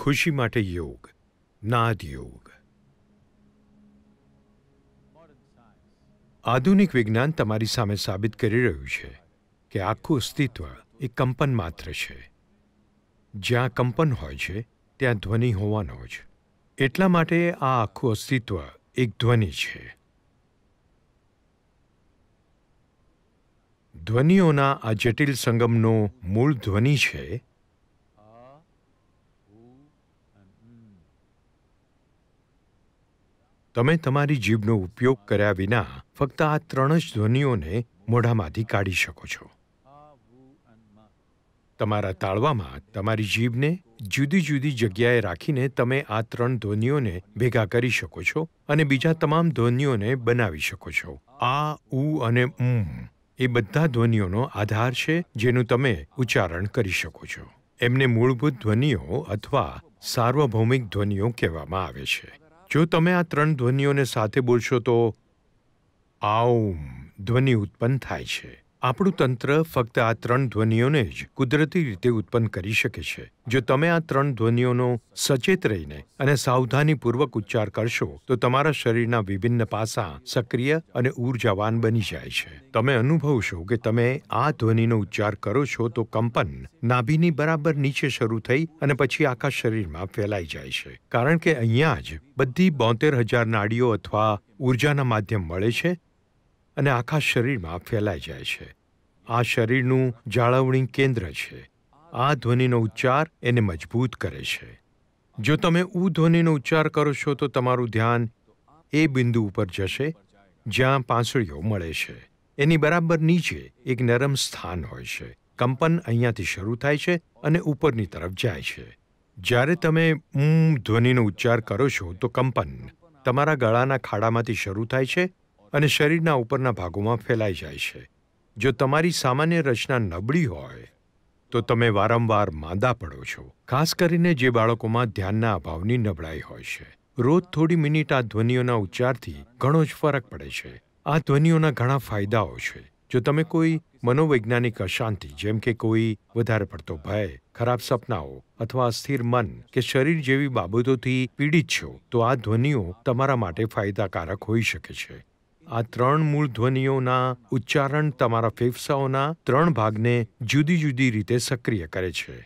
ખુશી માટે યોગ નાદ યોગ આધુનિક વિજ્ઞાન તમારી સામે સાબિત કરી રહ્યું છે કે આખું અસ્તિત્વ એ કંપન માત્ર છે જ્યાં કંપન હોય છે ત્યાં ધ્વનિ હોવાનો જ એટલા માટે આ આખું અસ્તિત્વ એક ધ્વનિ છે ધ્વનિઓના આ જટિલ સંગમનો મૂળ ધ્વનિ છે તમે તમારી જીભનો ઉપયોગ કર્યા વિના ફક્ત આ ત્રણ જ ધ્વનિઓને મોઢામાંથી કાઢી શકો છો તમારા તાળવામાં તમારી જીભને જુદી જુદી જગ્યાએ રાખીને તમે આ ત્રણ ધ્વનિઓને ભેગા કરી શકો છો અને બીજા તમામ ધ્વનિઓને બનાવી શકો છો આ ઉ અને ઉમ એ બધા ધ્વનિઓનો આધાર છે જેનું તમે ઉચ્ચારણ કરી શકો છો એમને મૂળભૂત ધ્વનિઓ અથવા સાર્વભૌમિક ધ્વનિઓ કહેવામાં આવે છે જો તમે આ ત્રણ ધ્વનિઓને સાથે બોલશો તો આઉમ ધ્વનિ ઉત્પન્ન થાય છે આપણું તંત્ર ફક્ત આ ત્રણ ધ્વનિઓને જ કુદરતી રીતે ઉત્પન્ન કરી શકે છે જો તમે આ ત્રણ ધ્વનિઓનો સચેત રહીને અને સાવધાનીપૂર્વક ઉચ્ચાર કરશો તો તમારા શરીરના વિભિન્ન પાસા સક્રિય અને ઊર્જાવાન બની જાય છે તમે અનુભવશો કે તમે આ ધ્વનિનો ઉચ્ચાર કરો છો તો કંપન નાભીની બરાબર નીચે શરૂ થઈ અને પછી આખા શરીરમાં ફેલાઈ જાય છે કારણ કે અહીંયા જ બધી બોતેર હજાર નાડીઓ અથવા ઊર્જાના માધ્યમ મળે છે અને આખા શરીરમાં ફેલાઈ જાય છે આ શરીરનું જાળવણી કેન્દ્ર છે આ ધ્વનિનો ઉચ્ચાર એને મજબૂત કરે છે જો તમે ઉ ધ્વનિનો ઉચ્ચાર કરો છો તો તમારું ધ્યાન એ બિંદુ ઉપર જશે જ્યાં પાંસળીઓ મળે છે એની બરાબર નીચે એક નરમ સ્થાન હોય છે કંપન અહીંયાથી શરૂ થાય છે અને ઉપરની તરફ જાય છે જ્યારે તમે ઉમ ધ્વનિનો ઉચ્ચાર કરો છો તો કંપન તમારા ગળાના ખાડામાંથી શરૂ થાય છે અને શરીરના ઉપરના ભાગોમાં ફેલાઈ જાય છે જો તમારી સામાન્ય રચના નબળી હોય તો તમે વારંવાર માંદા પડો છો ખાસ કરીને જે બાળકોમાં ધ્યાનના અભાવની નબળાઈ હોય છે રોજ થોડી મિનિટ આ ધ્વનિઓના ઉચ્ચારથી ઘણો જ ફરક પડે છે આ ધ્વનિઓના ઘણા ફાયદાઓ છે જો તમે કોઈ મનોવૈજ્ઞાનિક અશાંતિ જેમ કે કોઈ વધારે પડતો ભય ખરાબ સપનાઓ અથવા અસ્થિર મન કે શરીર જેવી બાબતોથી પીડિત છો તો આ ધ્વનિઓ તમારા માટે ફાયદાકારક હોઈ શકે છે આ ત્રણ મૂળ ધ્વનિઓના ઉચ્ચારણ તમારા ફેફસાઓના ત્રણ ભાગને જુદી જુદી રીતે સક્રિય કરે છે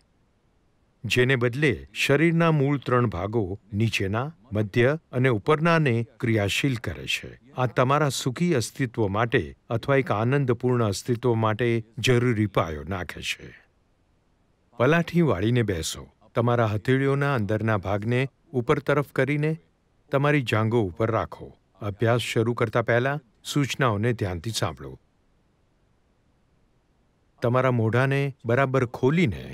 જેને બદલે શરીરના મૂળ ત્રણ ભાગો નીચેના મધ્ય અને ઉપરનાને ક્રિયાશીલ કરે છે આ તમારા સુખી અસ્તિત્વ માટે અથવા એક આનંદપૂર્ણ અસ્તિત્વ માટે જરૂરી પાયો નાખે છે પલાઠી વાળીને બેસો તમારા હથેળીઓના અંદરના ભાગને ઉપર તરફ કરીને તમારી જાંગો ઉપર રાખો અભ્યાસ શરૂ કરતા પહેલાં સૂચનાઓને ધ્યાનથી સાંભળો તમારા મોઢાને બરાબર ખોલીને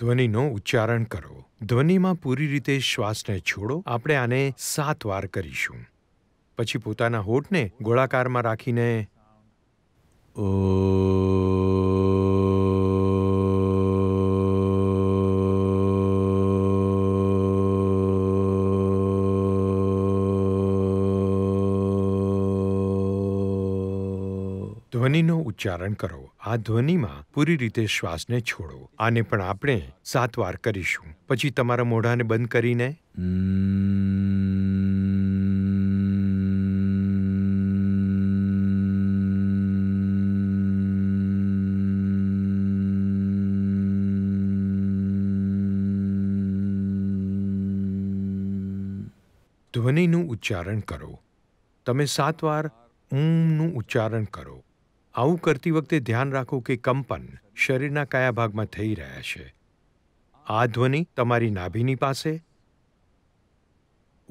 ધ્વનિનો ઉચ્ચારણ કરો ધ્વનિમાં પૂરી રીતે શ્વાસને છોડો આપણે આને સાત વાર કરીશું પછી પોતાના હોઠને ગોળાકારમાં રાખીને ઓ ધ્વનિનો ઉચ્ચારણ કરો આ ધ્વનિમાં પૂરી રીતે શ્વાસને છોડો આને પણ આપણે સાત વાર કરીશું પછી તમારા મોઢાને બંધ કરીને ધ્વનિનું ઉચ્ચારણ કરો તમે સાત વાર ઊંઘનું ઉચ્ચારણ કરો આવું કરતી વખતે ધ્યાન રાખો કે કંપન શરીરના કયા ભાગમાં થઈ રહ્યા છે આ ધ્વનિ તમારી નાભીની પાસે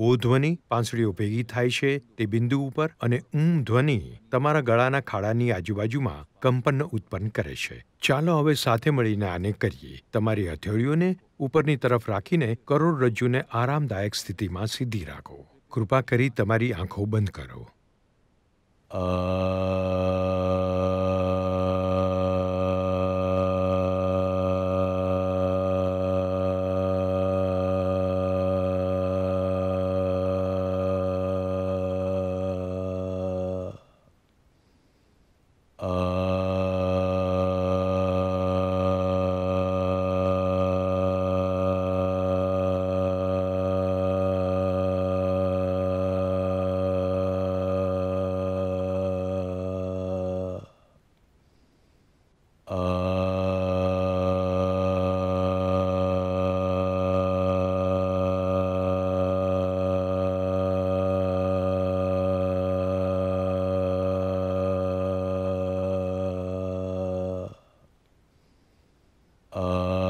ઓ ધ્વનિ પાંસળીઓ ભેગી થાય છે તે બિંદુ ઉપર અને ઉમ ધ્વનિ તમારા ગળાના ખાડાની આજુબાજુમાં કંપન ઉત્પન્ન કરે છે ચાલો હવે સાથે મળીને આને કરીએ તમારી હથેળીઓને ઉપરની તરફ રાખીને કરોડરજ્જુને આરામદાયક સ્થિતિમાં સીધી રાખો કૃપા કરી તમારી આંખો બંધ કરો અ uh,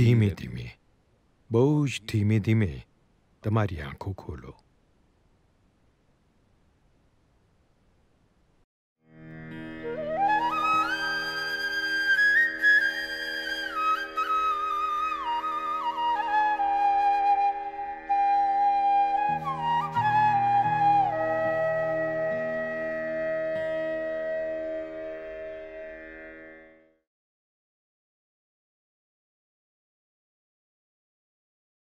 ધીમે ધીમે બહુ જ ધીમે ધીમે તમારી આંખો ખોલો